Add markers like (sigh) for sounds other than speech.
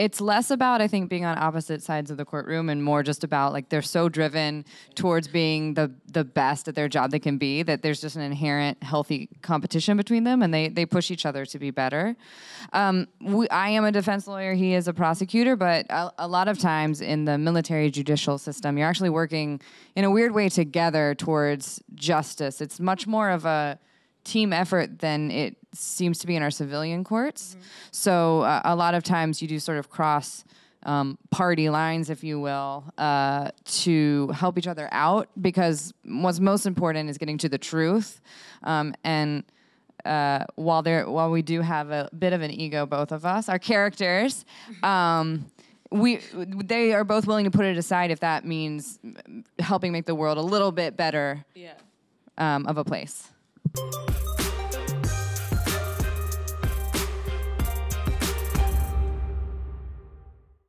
it's less about I think being on opposite sides of the courtroom and more just about like they're so driven towards being the the best at their job they can be that there's just an inherent healthy competition between them and they they push each other to be better. Um, we, I am a defense lawyer, he is a prosecutor, but a, a lot of times in the military judicial system, you're actually working in a weird way together towards justice. It's much more of a team effort than it seems to be in our civilian courts. Mm-hmm. So uh, a lot of times you do sort of cross um, party lines, if you will, uh, to help each other out because what's most important is getting to the truth. Um, and uh, while there, while we do have a bit of an ego, both of us, our characters. (laughs) Um, we they are both willing to put it aside if that means helping make the world a little bit better yeah. Um, of a place.